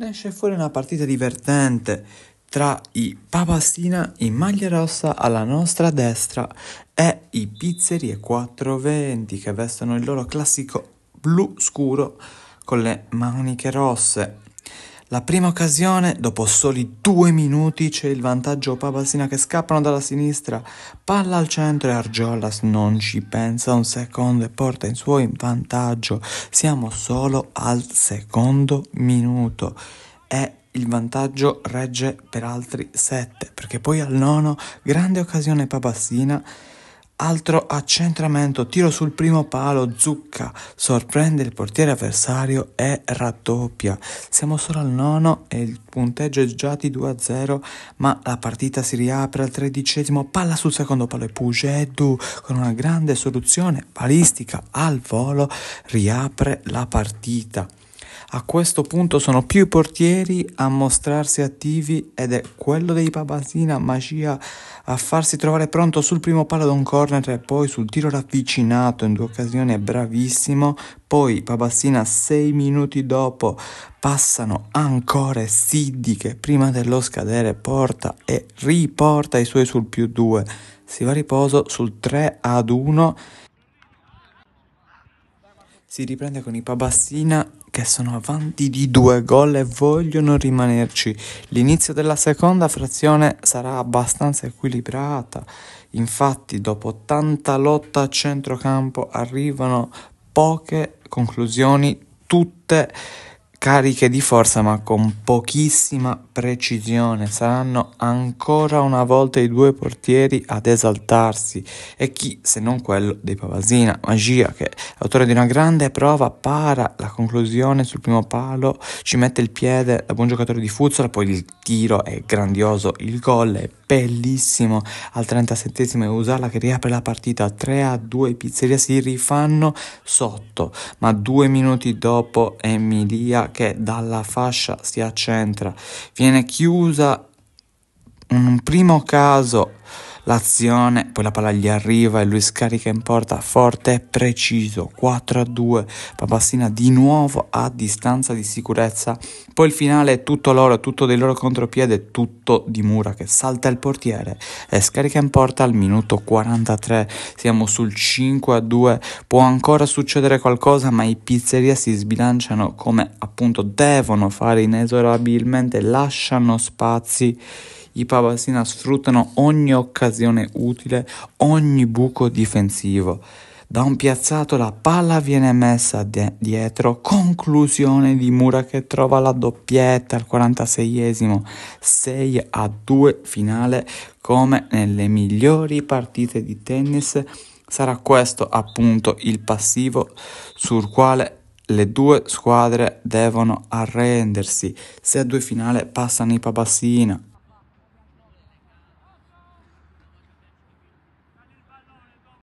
ne esce fuori una partita divertente tra i Papastina in maglia rossa alla nostra destra e i Pizzerie 420 che vestono il loro classico blu scuro con le maniche rosse la prima occasione, dopo soli due minuti, c'è il vantaggio Papasina che scappano dalla sinistra, palla al centro e Argiolas non ci pensa un secondo e porta in suo in vantaggio. Siamo solo al secondo minuto e il vantaggio regge per altri sette, perché poi al nono grande occasione Papasina altro accentramento, tiro sul primo palo, Zucca sorprende il portiere avversario e raddoppia. Siamo solo al nono e il punteggio è già di 2-0, ma la partita si riapre al tredicesimo, palla sul secondo palo e Pugedu con una grande soluzione balistica al volo riapre la partita. A questo punto sono più i portieri a mostrarsi attivi ed è quello dei Papasina Magia a farsi trovare pronto sul primo palo da un corner e poi sul tiro ravvicinato in due occasioni è bravissimo. Poi Papassina sei minuti dopo passano ancora Siddi che prima dello scadere porta e riporta i suoi sul più 2. Si va a riposo sul 3 ad 1 si riprende con i Pabassina che sono avanti di due gol e vogliono rimanerci. L'inizio della seconda frazione sarà abbastanza equilibrata, infatti dopo tanta lotta a centrocampo arrivano poche conclusioni, tutte cariche di forza ma con pochissima precisione. Saranno ancora una volta i due portieri ad esaltarsi e chi se non quello dei Pavasina, Magia che autore di una grande prova para la conclusione sul primo palo, ci mette il piede da buon giocatore di Fuzzola, poi il tiro è grandioso, il gol è bellissimo al 37 esimo e Usala che riapre la partita 3 a 2 Pizzeria si rifanno sotto ma due minuti dopo Emilia che dalla fascia si accentra viene chiusa un primo caso l'azione, poi la palla gli arriva e lui scarica in porta forte e preciso, 4 a 2, Papastina di nuovo a distanza di sicurezza, poi il finale è tutto loro, tutto dei loro contropiede, tutto di Mura che salta il portiere e scarica in porta al minuto 43, siamo sul 5 a 2, può ancora succedere qualcosa ma i pizzeria si sbilanciano come appunto devono fare inesorabilmente, lasciano spazi i Pavasina sfruttano ogni occasione utile, ogni buco difensivo. Da un piazzato la palla viene messa de- dietro, conclusione di Mura che trova la doppietta al 46esimo, 6 a 2 finale come nelle migliori partite di tennis. Sarà questo appunto il passivo sul quale le due squadre devono arrendersi. Se a due finale passano i Papassina